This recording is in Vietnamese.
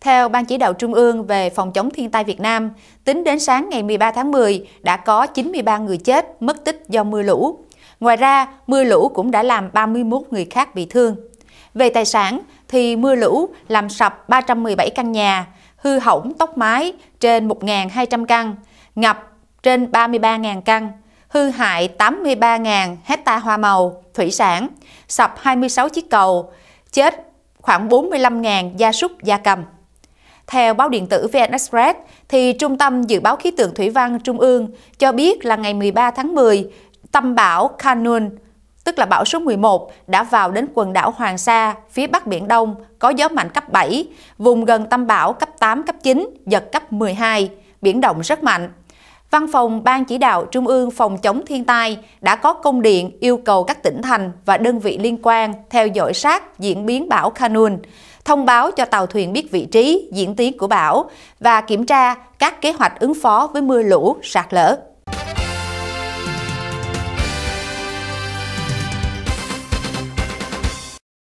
Theo Ban Chỉ đạo Trung ương về phòng chống thiên tai Việt Nam, tính đến sáng ngày 13 tháng 10 đã có 93 người chết, mất tích do mưa lũ. Ngoài ra, mưa lũ cũng đã làm 31 người khác bị thương. Về tài sản thì mưa lũ làm sập 317 căn nhà, hư hỏng tốc mái trên 1.200 căn, ngập trên 33.000 căn, hư hại 83.000 hecta hoa màu, thủy sản, sập 26 chiếc cầu, chết khoảng 45.000 gia súc gia cầm. Theo báo điện tử VN Express, thì Trung tâm Dự báo Khí tượng Thủy văn Trung ương cho biết là ngày 13 tháng 10, tâm bão Kanun, tức là bão số 11, đã vào đến quần đảo Hoàng Sa, phía Bắc Biển Đông, có gió mạnh cấp 7, vùng gần tâm bão cấp 8, cấp 9, giật cấp 12, biển động rất mạnh. Văn phòng Ban chỉ đạo Trung ương phòng chống thiên tai đã có công điện yêu cầu các tỉnh thành và đơn vị liên quan theo dõi sát diễn biến bão Kanun, thông báo cho tàu thuyền biết vị trí, diễn tiến của bão và kiểm tra các kế hoạch ứng phó với mưa lũ, sạt lở.